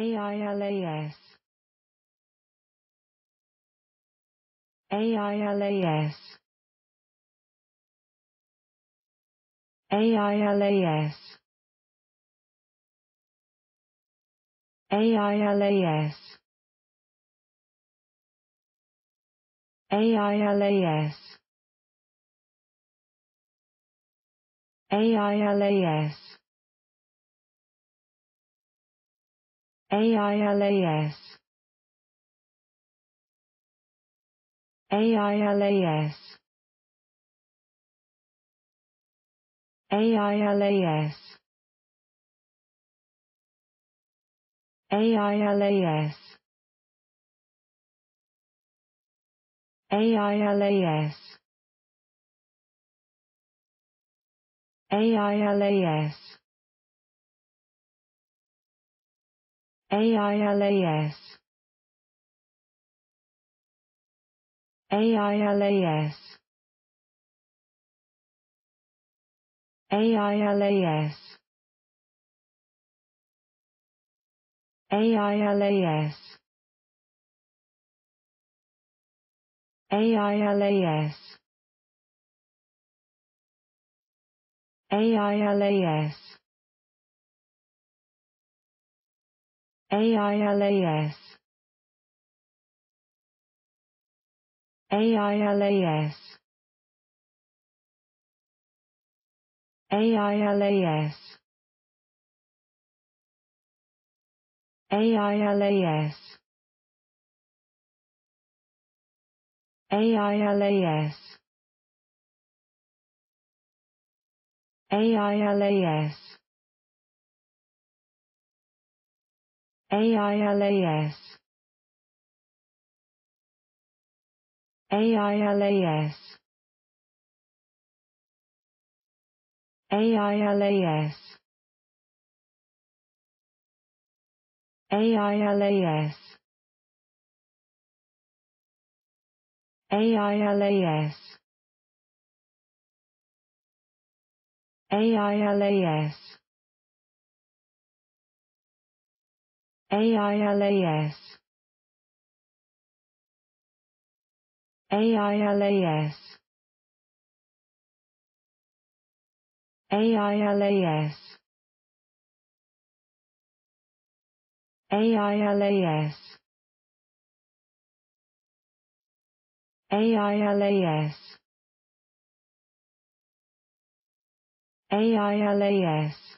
AILAS AILAS AILAS AILAS AILAS AILAS AILAS AILAS AILAS AILAS AILAS AILAS AILAS AILAS AILAS AILAS AILAS AILAS AILAS AILAS AILAS AILAS AILAS AILAS AILAS AILAS AILAS AILAS AILAS AILAS AILAS AILAS AILAS AILAS AILAS AILAS